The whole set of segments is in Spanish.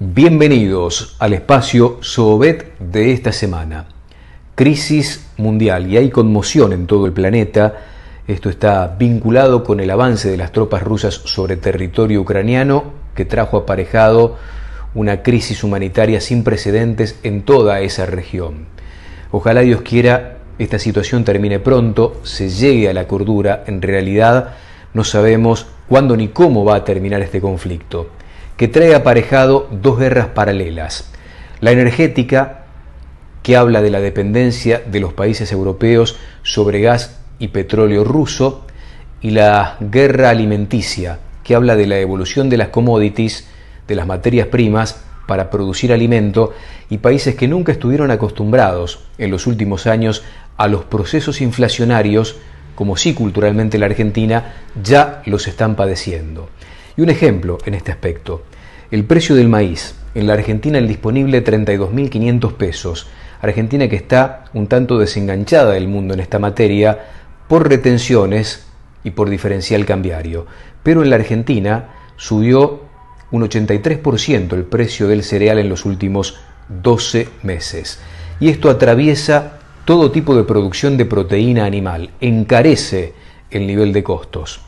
Bienvenidos al espacio Sobet de esta semana. Crisis mundial y hay conmoción en todo el planeta. Esto está vinculado con el avance de las tropas rusas sobre territorio ucraniano que trajo aparejado una crisis humanitaria sin precedentes en toda esa región. Ojalá Dios quiera esta situación termine pronto, se llegue a la cordura. En realidad no sabemos cuándo ni cómo va a terminar este conflicto que trae aparejado dos guerras paralelas. La energética, que habla de la dependencia de los países europeos sobre gas y petróleo ruso, y la guerra alimenticia, que habla de la evolución de las commodities, de las materias primas, para producir alimento y países que nunca estuvieron acostumbrados en los últimos años a los procesos inflacionarios, como sí culturalmente la Argentina, ya los están padeciendo. Y un ejemplo en este aspecto, el precio del maíz, en la Argentina el disponible 32.500 pesos, Argentina que está un tanto desenganchada del mundo en esta materia por retenciones y por diferencial cambiario, pero en la Argentina subió un 83% el precio del cereal en los últimos 12 meses. Y esto atraviesa todo tipo de producción de proteína animal, encarece el nivel de costos.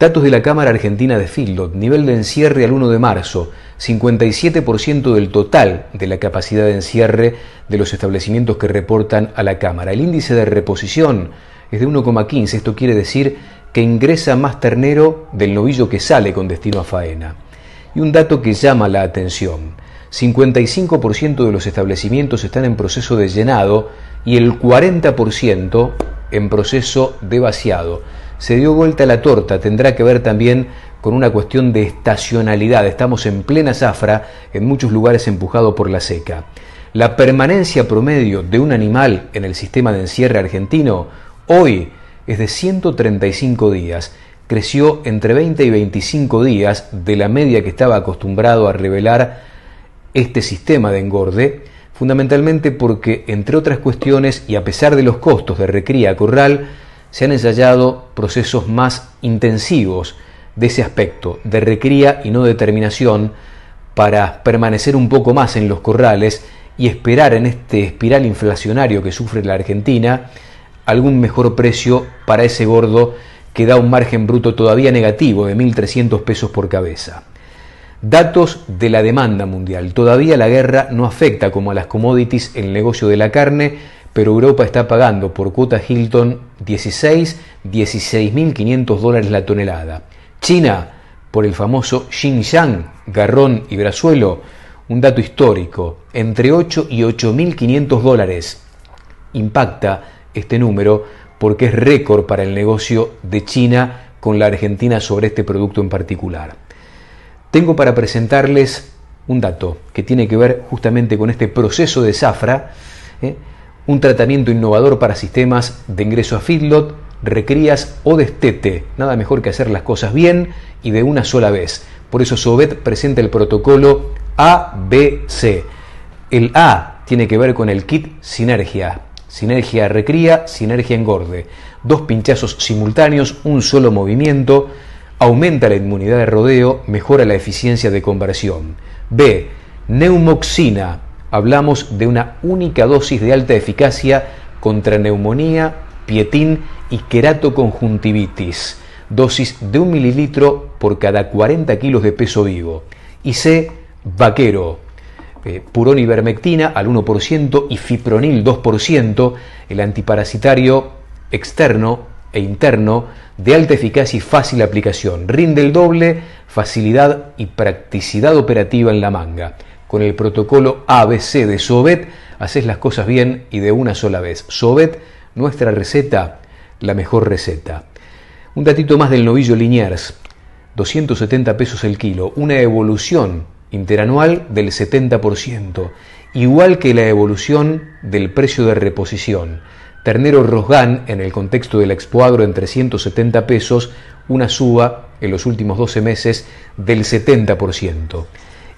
Datos de la Cámara Argentina de Fieldot, nivel de encierre al 1 de marzo, 57% del total de la capacidad de encierre de los establecimientos que reportan a la Cámara. El índice de reposición es de 1,15, esto quiere decir que ingresa más ternero del novillo que sale con destino a faena. Y un dato que llama la atención, 55% de los establecimientos están en proceso de llenado y el 40% en proceso de vaciado se dio vuelta la torta, tendrá que ver también con una cuestión de estacionalidad. Estamos en plena zafra, en muchos lugares empujado por la seca. La permanencia promedio de un animal en el sistema de encierre argentino hoy es de 135 días. Creció entre 20 y 25 días de la media que estaba acostumbrado a revelar este sistema de engorde, fundamentalmente porque, entre otras cuestiones, y a pesar de los costos de recría corral, se han ensayado procesos más intensivos de ese aspecto, de recría y no determinación, para permanecer un poco más en los corrales y esperar en este espiral inflacionario que sufre la Argentina algún mejor precio para ese gordo que da un margen bruto todavía negativo de 1.300 pesos por cabeza. Datos de la demanda mundial. Todavía la guerra no afecta como a las commodities el negocio de la carne, pero Europa está pagando por cuota Hilton 16, 16.500 dólares la tonelada. China, por el famoso Xinjiang, garrón y brazuelo, un dato histórico, entre 8 y 8.500 dólares. Impacta este número porque es récord para el negocio de China con la Argentina sobre este producto en particular. Tengo para presentarles un dato que tiene que ver justamente con este proceso de zafra. ¿eh? un tratamiento innovador para sistemas de ingreso a feedlot, recrías o destete. Nada mejor que hacer las cosas bien y de una sola vez. Por eso Sovet presenta el protocolo ABC. El A tiene que ver con el kit Sinergia. Sinergia recría, sinergia engorde. Dos pinchazos simultáneos, un solo movimiento. Aumenta la inmunidad de rodeo, mejora la eficiencia de conversión. B. Neumoxina Hablamos de una única dosis de alta eficacia contra neumonía, pietín y queratoconjuntivitis, dosis de un mililitro por cada 40 kilos de peso vivo. Y C, vaquero, eh, purón al 1% y fipronil 2%, el antiparasitario externo e interno de alta eficacia y fácil aplicación. Rinde el doble, facilidad y practicidad operativa en la manga con el protocolo ABC de Sobet, haces las cosas bien y de una sola vez. Sobet, nuestra receta, la mejor receta. Un datito más del novillo Liniers, 270 pesos el kilo, una evolución interanual del 70%, igual que la evolución del precio de reposición. Ternero Rosgan, en el contexto del expoagro, en 370 pesos, una suba en los últimos 12 meses del 70%.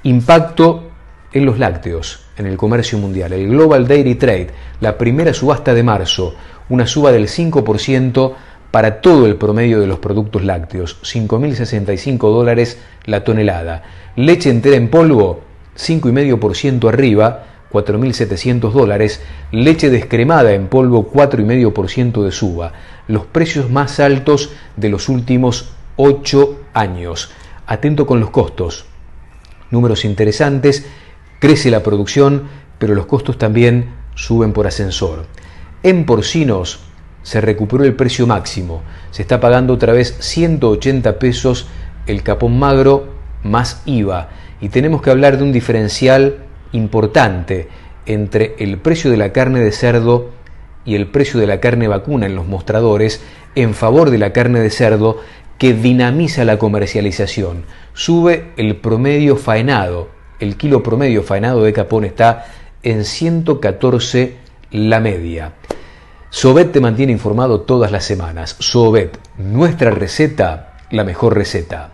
Impacto en los lácteos, en el comercio mundial. El Global Dairy Trade, la primera subasta de marzo, una suba del 5% para todo el promedio de los productos lácteos, 5.065 dólares la tonelada. Leche entera en polvo, 5,5% arriba, 4.700 dólares. Leche descremada en polvo, 4,5% de suba. Los precios más altos de los últimos 8 años. Atento con los costos. Números interesantes Crece la producción, pero los costos también suben por ascensor. En porcinos se recuperó el precio máximo. Se está pagando otra vez 180 pesos el capón magro más IVA. Y tenemos que hablar de un diferencial importante entre el precio de la carne de cerdo y el precio de la carne vacuna en los mostradores en favor de la carne de cerdo que dinamiza la comercialización. Sube el promedio faenado, el kilo promedio faenado de capón está en 114 la media. Sobet te mantiene informado todas las semanas. Sobet, nuestra receta, la mejor receta.